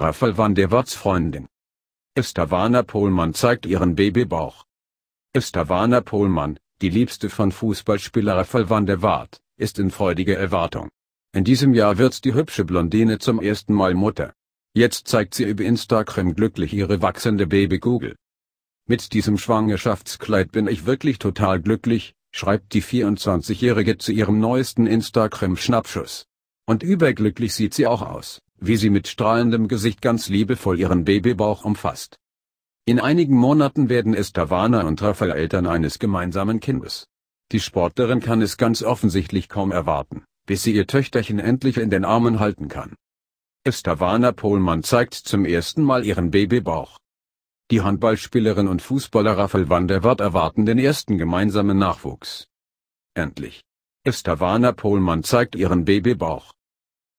Rafael van der Watts Freundin. Estavana Pohlmann zeigt ihren Babybauch. Estavana Pohlmann, die Liebste von Fußballspieler Rafael van der Waart, ist in freudiger Erwartung. In diesem Jahr wird die hübsche Blondine zum ersten Mal Mutter. Jetzt zeigt sie über Instagram glücklich ihre wachsende Baby-Google. Mit diesem Schwangerschaftskleid bin ich wirklich total glücklich, schreibt die 24-Jährige zu ihrem neuesten Instagram-Schnappschuss. Und überglücklich sieht sie auch aus wie sie mit strahlendem Gesicht ganz liebevoll ihren Babybauch umfasst. In einigen Monaten werden Estavana und Rafael Eltern eines gemeinsamen Kindes. Die Sportlerin kann es ganz offensichtlich kaum erwarten, bis sie ihr Töchterchen endlich in den Armen halten kann. Estavana Pohlmann zeigt zum ersten Mal ihren Babybauch. Die Handballspielerin und Fußballer Raffel Wanderwart erwarten den ersten gemeinsamen Nachwuchs. Endlich. Estavana Pohlmann zeigt ihren Babybauch.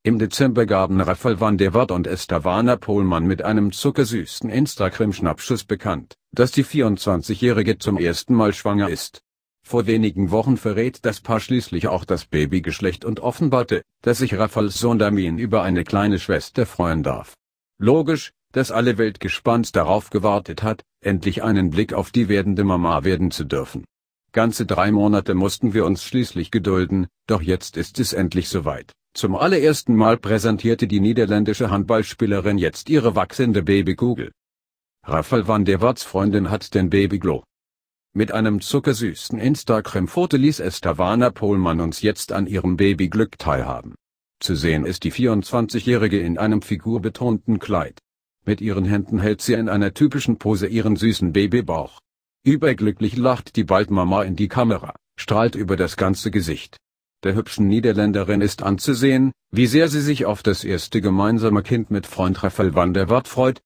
Im Dezember gaben Rafael van der Wart und Estavana Pohlmann mit einem zuckersüßen Instagram-Schnappschuss bekannt, dass die 24-Jährige zum ersten Mal schwanger ist. Vor wenigen Wochen verrät das Paar schließlich auch das Babygeschlecht und offenbarte, dass sich Rafaels Sohn Damien über eine kleine Schwester freuen darf. Logisch, dass alle Welt gespannt darauf gewartet hat, endlich einen Blick auf die werdende Mama werden zu dürfen. Ganze drei Monate mussten wir uns schließlich gedulden, doch jetzt ist es endlich soweit. Zum allerersten Mal präsentierte die niederländische Handballspielerin jetzt ihre wachsende Babykugel. Rafael van der Warts Freundin hat den Babyglow. Mit einem zuckersüßen Instagram-Foto ließ es Tawana Pohlmann uns jetzt an ihrem Babyglück teilhaben. Zu sehen ist die 24-Jährige in einem figurbetonten Kleid. Mit ihren Händen hält sie in einer typischen Pose ihren süßen Babybauch. Überglücklich lacht die Baldmama in die Kamera, strahlt über das ganze Gesicht der hübschen Niederländerin ist anzusehen, wie sehr sie sich auf das erste gemeinsame Kind mit Freund Rafael Wanderwart freut